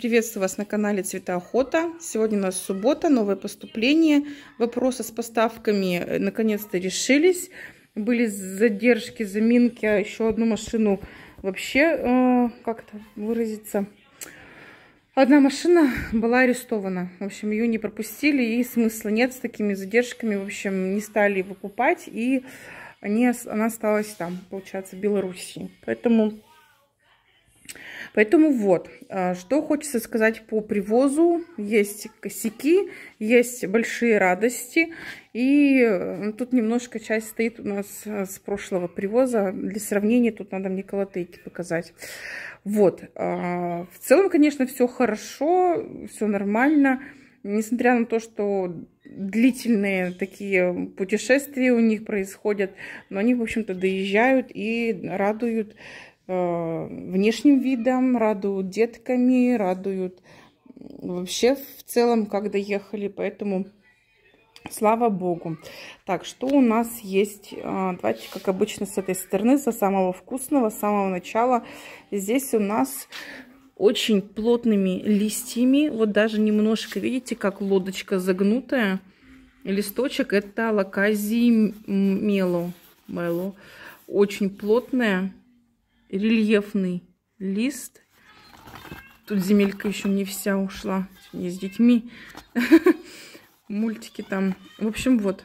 Приветствую вас на канале Охота. Сегодня у нас суббота, новое поступление. Вопросы с поставками э, наконец-то решились. Были задержки, заминки. А еще одну машину вообще, э, как то выразиться, одна машина была арестована. В общем, ее не пропустили и смысла нет с такими задержками. В общем, не стали выкупать и они, она осталась там, получается, в Белоруссии. Поэтому Поэтому вот, а, что хочется сказать по привозу. Есть косяки, есть большие радости. И э, тут немножко часть стоит у нас э, с прошлого привоза. Для сравнения тут надо мне колотейки показать. Вот, а, в целом, конечно, все хорошо, все нормально. Несмотря на то, что длительные такие путешествия у них происходят, но они, в общем-то, доезжают и радуют Э, внешним видом, радуют детками, радуют вообще в целом, когда ехали, поэтому слава богу. Так, что у нас есть? А, давайте, как обычно, с этой стороны, за самого вкусного, с самого начала. Здесь у нас очень плотными листьями, вот даже немножко, видите, как лодочка загнутая. Листочек это лакази мело, мело, очень плотная рельефный лист. Тут земелька еще не вся ушла. не с детьми. Мультики там. В общем, вот.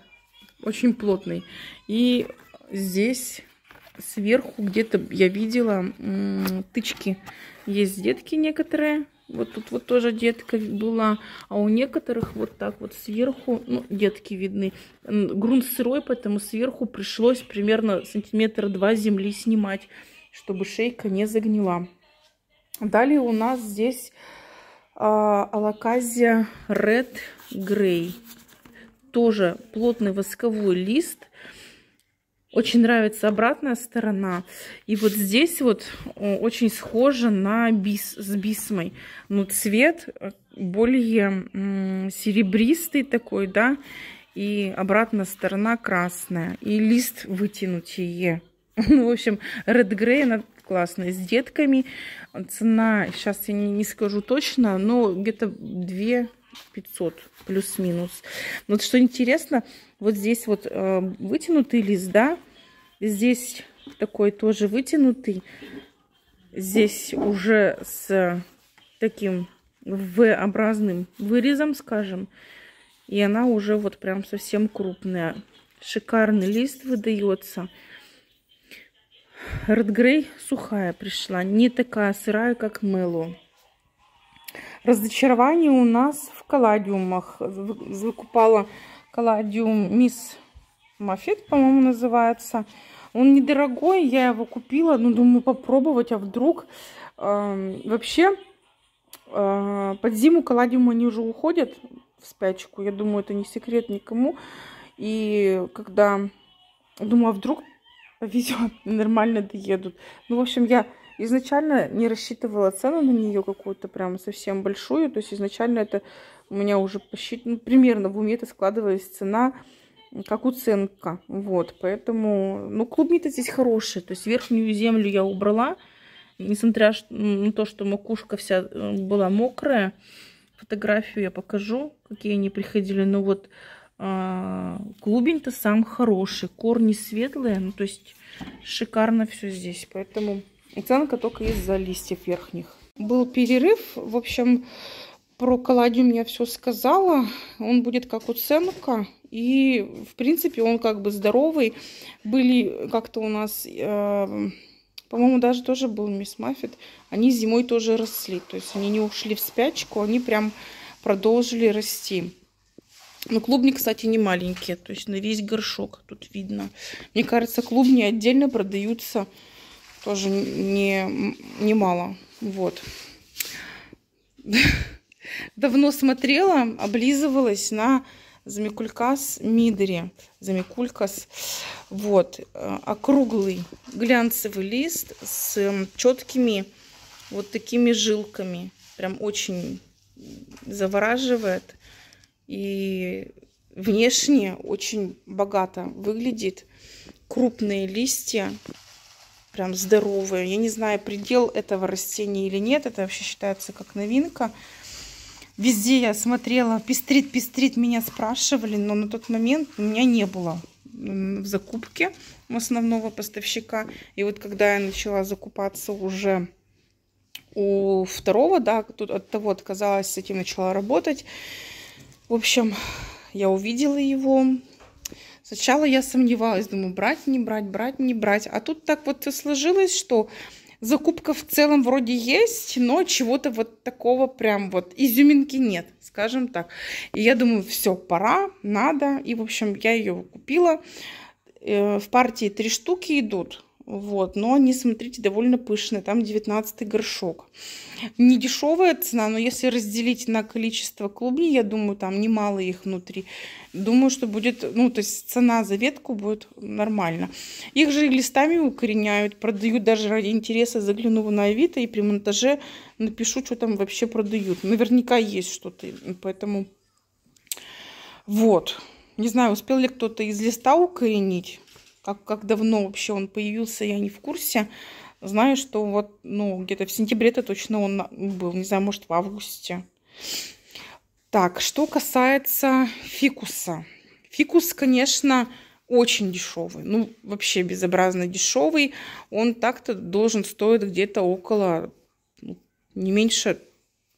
Очень плотный. И здесь сверху где-то я видела тычки. Есть детки некоторые. Вот тут вот тоже детка была. А у некоторых вот так вот сверху, ну, детки видны. Грунт сырой, поэтому сверху пришлось примерно сантиметра два земли снимать чтобы шейка не загнила. Далее у нас здесь э, алаказия Red Grey. Тоже плотный восковой лист. Очень нравится обратная сторона. И вот здесь вот очень схоже на бис, с бисмой. Но цвет э, более серебристый такой, да. И обратная сторона красная. И лист вытянутие. Ну, в общем, Red Grey, она классная, с детками. Цена, сейчас я не, не скажу точно, но где-то 2 500 плюс-минус. Вот что интересно, вот здесь вот э, вытянутый лист, да, здесь такой тоже вытянутый, здесь уже с таким V-образным вырезом, скажем, и она уже вот прям совсем крупная. Шикарный лист выдается. Редгрей сухая пришла, не такая сырая, как мыло. Разочарование у нас в каладиумах. Выкупала каладиум Мисс Мафет, по-моему, называется. Он недорогой, я его купила, но ну, думаю, попробовать, а вдруг... Э, вообще, э, под зиму каладиумы, они уже уходят в спячку. Я думаю, это не секрет никому. И когда... Думаю, а вдруг везет, нормально доедут. Ну, в общем, я изначально не рассчитывала цену на нее какую-то прям совсем большую. То есть изначально это у меня уже посчитано, ну, примерно в уме это складывалась цена как уценка. Вот, поэтому, ну, клубни-то здесь хорошие. То есть верхнюю землю я убрала, несмотря на то, что макушка вся э, была мокрая. Фотографию я покажу, какие они приходили. Ну, вот а, клубень-то сам хороший, корни светлые, ну то есть шикарно все здесь. Поэтому оценка только из-за листьев верхних. Был перерыв, в общем, про колодюм я все сказала. Он будет как у ценка. И, в принципе, он как бы здоровый. Были как-то у нас, э, по-моему, даже тоже был мисс Маффит. Они зимой тоже росли. То есть они не ушли в спячку, они прям продолжили расти. Ну, клубни, кстати, не маленькие, то есть на весь горшок тут видно. Мне кажется, клубни отдельно продаются тоже не, немало. Вот. Давно смотрела, облизывалась на Замикулькас мидери. Замикулькас. Вот. Э, округлый глянцевый лист с четкими вот такими жилками. Прям очень завораживает и внешне очень богато выглядит. Крупные листья, прям здоровые. Я не знаю, предел этого растения или нет, это вообще считается как новинка. Везде я смотрела, пестрит, пестрит, меня спрашивали, но на тот момент у меня не было в закупке у основного поставщика. И вот когда я начала закупаться уже у второго, да, тут от того отказалась, с этим начала работать, в общем, я увидела его. Сначала я сомневалась, думаю, брать, не брать, брать, не брать. А тут так вот сложилось, что закупка в целом вроде есть, но чего-то вот такого прям вот изюминки нет, скажем так. И я думаю, все, пора, надо. И, в общем, я ее купила. Э, в партии три штуки идут. Вот, но они, смотрите, довольно пышные. Там 19 горшок. Не дешевая цена, но если разделить на количество клубней, я думаю, там немало их внутри. Думаю, что будет, ну, то есть цена за ветку будет нормально. Их же листами укореняют, продают даже ради интереса. Загляну на Авито и при монтаже напишу, что там вообще продают. Наверняка есть что-то, поэтому... Вот. Не знаю, успел ли кто-то из листа укоренить. Как, как давно вообще он появился, я не в курсе. Знаю, что вот, ну, где-то в сентябре это точно он ну, был. Не знаю, может, в августе. Так, что касается фикуса. Фикус, конечно, очень дешевый. Ну, вообще безобразно дешевый. Он так-то должен стоить где-то около, ну, не меньше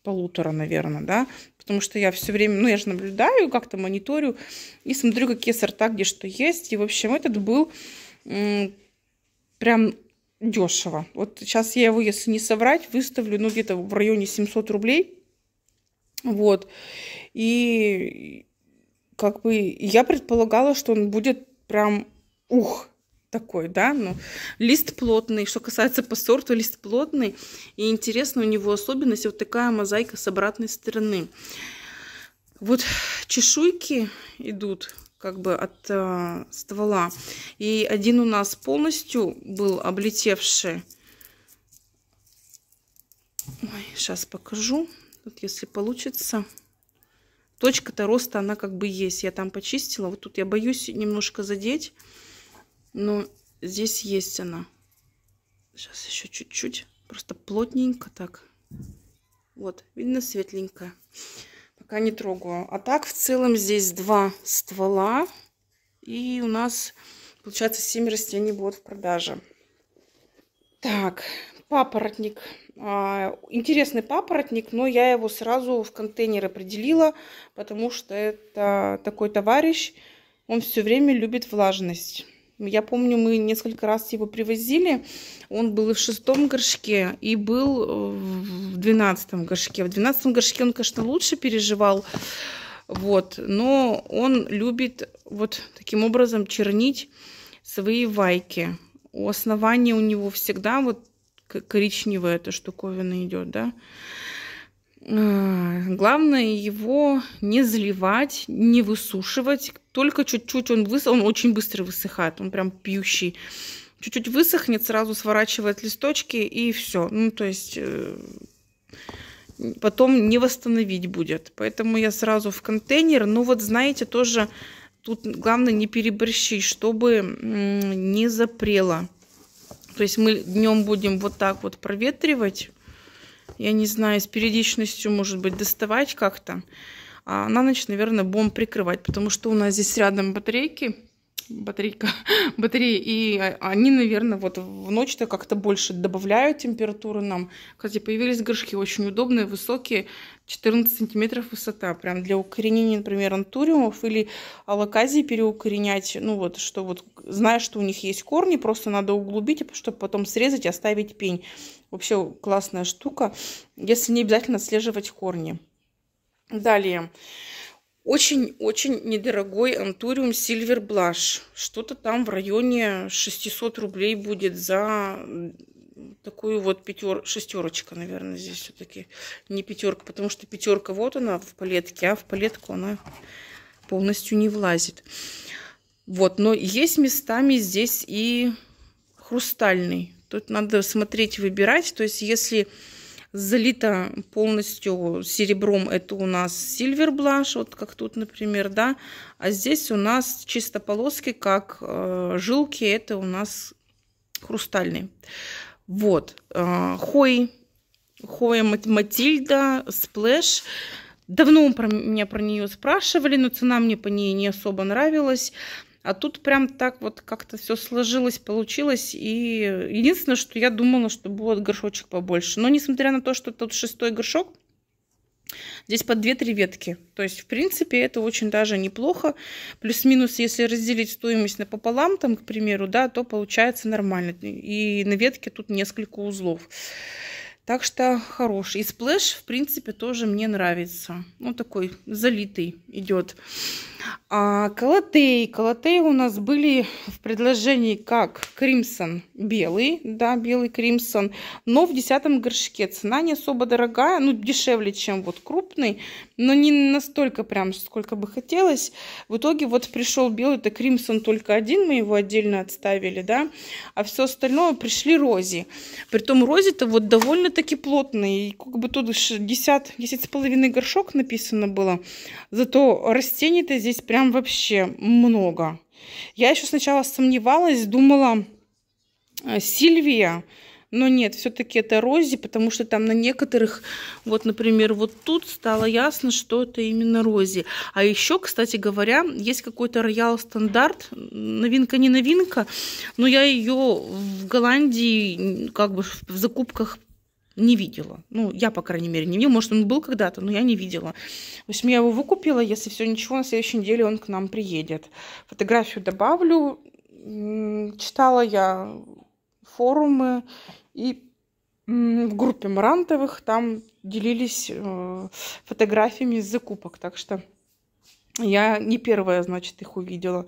полутора, наверное, да, потому что я все время, ну, я же наблюдаю, как-то мониторю и смотрю, какие сорта где что есть. И, в общем, этот был прям дешево. Вот сейчас я его, если не соврать, выставлю, ну, где-то в районе 700 рублей. Вот. И как бы я предполагала, что он будет прям ух, такой, да, ну, лист плотный. Что касается по сорту, лист плотный. И интересно у него особенность вот такая мозаика с обратной стороны. Вот чешуйки идут как бы от э, ствола. И один у нас полностью был облетевший. Ой, сейчас покажу. Вот если получится. Точка-то роста, она как бы есть. Я там почистила. Вот тут я боюсь немножко задеть. Но ну, здесь есть она. Сейчас еще чуть-чуть. Просто плотненько так. Вот, видно светленькая. Пока не трогаю. А так в целом здесь два ствола. И у нас, получается, 7 растений будет в продаже. Так, папоротник. А, интересный папоротник, но я его сразу в контейнер определила, потому что это такой товарищ, он все время любит влажность. Я помню, мы несколько раз его привозили. Он был и в шестом горшке, и был э, в двенадцатом горшке. В двенадцатом горшке он, конечно, лучше переживал. Вот. Но он любит вот таким образом чернить свои вайки. У основания у него всегда вот коричневая эта штуковина идет, да. А, главное его не заливать, не высушивать. Только чуть-чуть он высох, он очень быстро высыхает, он прям пьющий. Чуть-чуть высохнет, сразу сворачивает листочки и все. Ну, то есть э, потом не восстановить будет. Поэтому я сразу в контейнер. Но ну, вот знаете, тоже тут главное не переборщить, чтобы не запрело. То есть мы днем будем вот так вот проветривать я не знаю, с периодичностью, может быть, доставать как-то. А на ночь, наверное, бомб прикрывать, потому что у нас здесь рядом батарейки батарейка, батареи. И они, наверное, вот в ночь-то как-то больше добавляют температуры нам. Кстати, появились горшки очень удобные, высокие, 14 сантиметров высота. Прям для укоренения, например, антуриумов или алаказии переукоренять. Ну вот, что вот, зная, что у них есть корни, просто надо углубить, чтобы потом срезать и оставить пень. Вообще классная штука, если не обязательно отслеживать корни. Далее. Очень-очень недорогой Антуриум Silver Blush. Что-то там в районе 600 рублей будет за такую вот пятер... шестерочка, наверное, здесь все-таки. Не пятерка, потому что пятерка вот она в палетке, а в палетку она полностью не влазит. Вот, но есть местами здесь и хрустальный. Тут надо смотреть, выбирать. То есть, если залита полностью серебром. Это у нас Silver Blush, вот как тут, например, да. А здесь у нас чисто полоски, как э, жилки, это у нас хрустальные Вот, э, Хой, Хоя Матильда, Сплэш. Давно про меня про нее спрашивали, но цена мне по ней не особо нравилась. А тут прям так вот как-то все сложилось, получилось. И единственное, что я думала, что будет горшочек побольше. Но несмотря на то, что тут шестой горшок, Здесь по 2-3 ветки. То есть, в принципе, это очень даже неплохо. Плюс-минус, если разделить стоимость напополам, там, к примеру, да, то получается нормально. И на ветке тут несколько узлов. Так что хороший. И сплэш, в принципе, тоже мне нравится. Ну такой залитый идет. А колотей. Колотей у нас были в предложении как кримсон белый. Да, белый кримсон. Но в десятом горшке. Цена не особо дорогая. Ну, дешевле, чем вот крупный. Но не настолько прям, сколько бы хотелось. В итоге вот пришел белый. Это кримсон только один. Мы его отдельно отставили, да. А все остальное пришли рози. Притом рози-то вот довольно таки плотный. Как бы тут 10, 10 с половиной горшок написано было. Зато растений-то здесь прям вообще много. Я еще сначала сомневалась, думала, э, Сильвия. Но нет, все-таки это Рози, потому что там на некоторых, вот, например, вот тут стало ясно, что это именно Рози. А еще, кстати говоря, есть какой-то роял стандарт, новинка не новинка, но я ее в Голландии как бы в закупках не видела. Ну, я, по крайней мере, не видела. Может, он был когда-то, но я не видела. В общем, я его выкупила. Если все ничего, на следующей неделе он к нам приедет. Фотографию добавлю. Читала я форумы и в группе Марантовых там делились э, фотографиями из закупок. Так что я не первая, значит, их увидела.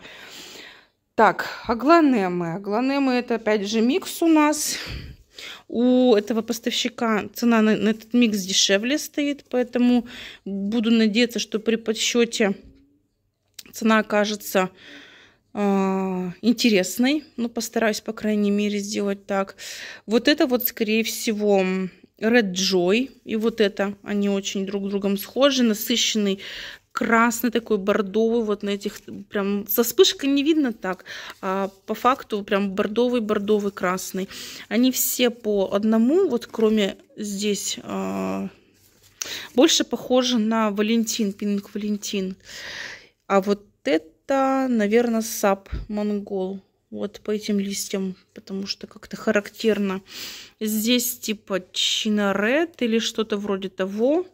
Так, агланемы. Агланемы это опять же микс у нас у этого поставщика цена на, на этот микс дешевле стоит, поэтому буду надеяться, что при подсчете цена окажется а, интересной, ну, постараюсь, по крайней мере, сделать так. Вот это вот, скорее всего, Red Joy, и вот это, они очень друг с другом схожи, насыщенный красный такой, бордовый, вот на этих, прям со вспышкой не видно так, а по факту прям бордовый, бордовый, красный. Они все по одному, вот кроме здесь, а, больше похожи на Валентин, пинг Валентин. А вот это, наверное, сап монгол. Вот по этим листьям, потому что как-то характерно. Здесь типа чинарет или что-то вроде того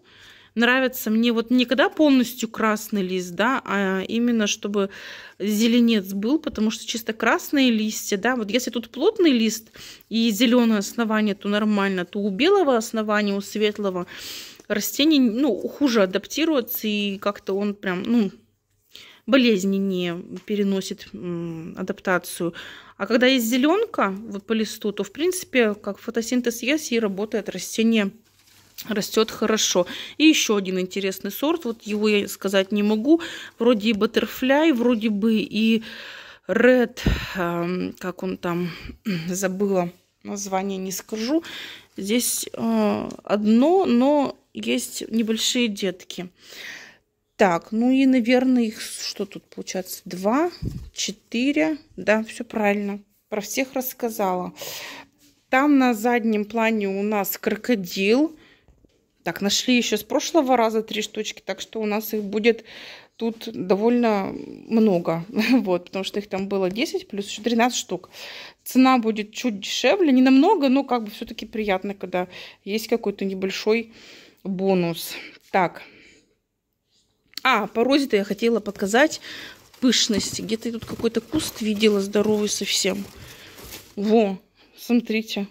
нравится мне вот не когда полностью красный лист, да, а именно чтобы зеленец был, потому что чисто красные листья, да, вот если тут плотный лист и зеленое основание, то нормально, то у белого основания, у светлого растение, ну, хуже адаптируется и как-то он прям, ну, болезни не переносит адаптацию. А когда есть зеленка вот по листу, то в принципе как фотосинтез есть и работает растение растет хорошо. И еще один интересный сорт, вот его я сказать не могу, вроде и баттерфляй, вроде бы и ред, эм, как он там, забыла название, не скажу. Здесь э, одно, но есть небольшие детки. Так, ну и, наверное, их, что тут получается, два, четыре, да, все правильно, про всех рассказала. Там на заднем плане у нас крокодил, так, нашли еще с прошлого раза три штучки, так что у нас их будет тут довольно много, вот, потому что их там было 10 плюс еще 13 штук. Цена будет чуть дешевле, не намного, но как бы все-таки приятно, когда есть какой-то небольшой бонус. Так, а, по розе-то я хотела показать пышность. Где-то тут какой-то куст видела здоровый совсем. Во, смотрите,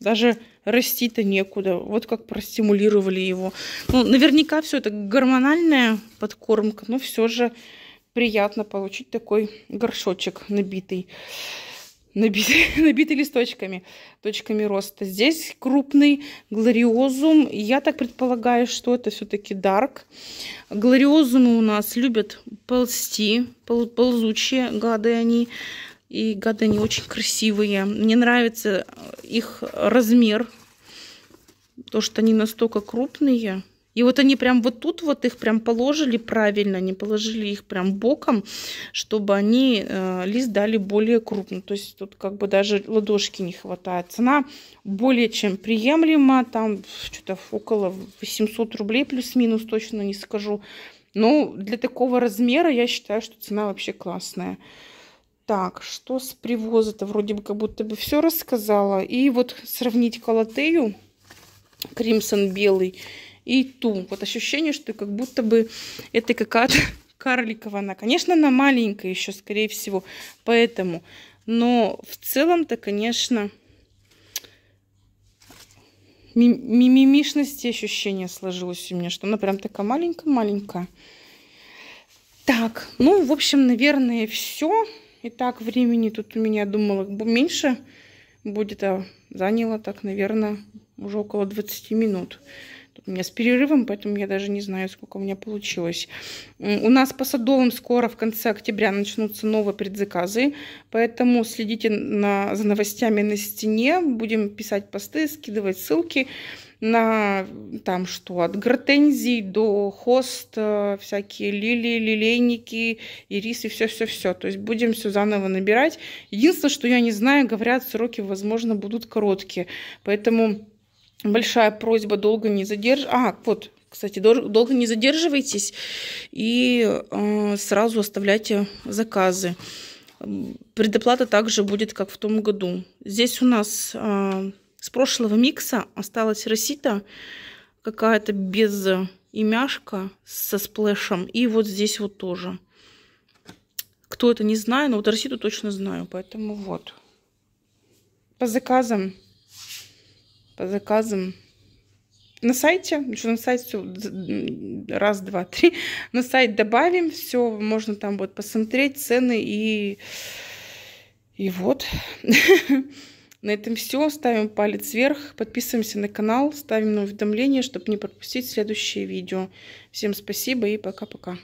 даже расти-то некуда. Вот как простимулировали его. Ну, наверняка все это гормональная подкормка, но все же приятно получить такой горшочек набитый. Набитый, набитый листочками, точками роста. Здесь крупный глориозум. Я так предполагаю, что это все-таки дарк. Глориозумы у нас любят ползти, пол, ползучие гады они. И гады не очень красивые. Мне нравится э, их размер. То, что они настолько крупные. И вот они прям вот тут вот их прям положили правильно, они положили их прям боком, чтобы они э, лист дали более крупный. То есть тут как бы даже ладошки не хватает. Цена более чем приемлема, там что-то около 800 рублей плюс-минус, точно не скажу. Но ну, для такого размера я считаю, что цена вообще классная. Так, что с привоза-то? Вроде бы как будто бы все рассказала. И вот сравнить колотею, кримсон белый, и ту. Вот ощущение, что как будто бы это какая-то карликовая она. Конечно, она маленькая еще, скорее всего, поэтому. Но в целом-то, конечно, мимимишности ощущение сложилось у меня, что она прям такая маленькая-маленькая. Так, ну, в общем, наверное, все. И так времени тут у меня, думала, меньше будет, а заняло так, наверное, уже около 20 минут. Тут у меня с перерывом, поэтому я даже не знаю, сколько у меня получилось. У нас по садовым скоро в конце октября начнутся новые предзаказы, поэтому следите на, за новостями на стене, будем писать посты, скидывать ссылки на там что, от гортензий до хост, э, всякие лилии, лилейники, ирисы, все-все-все. То есть будем все заново набирать. Единственное, что я не знаю, говорят, сроки, возможно, будут короткие. Поэтому большая просьба долго не задерж... А, вот, кстати, долго не задерживайтесь и э, сразу оставляйте заказы. Предоплата также будет, как в том году. Здесь у нас... Э, с прошлого микса осталась росита какая-то без э, имяшка со сплэшем. И вот здесь вот тоже. Кто это не знаю, но вот роситу точно знаю. Поэтому вот. По заказам. По заказам. На сайте, что на сайте все раз, два, три. На сайт добавим все, можно там вот посмотреть цены и и вот. На этом все. Ставим палец вверх, подписываемся на канал, ставим на уведомления, чтобы не пропустить следующие видео. Всем спасибо и пока-пока.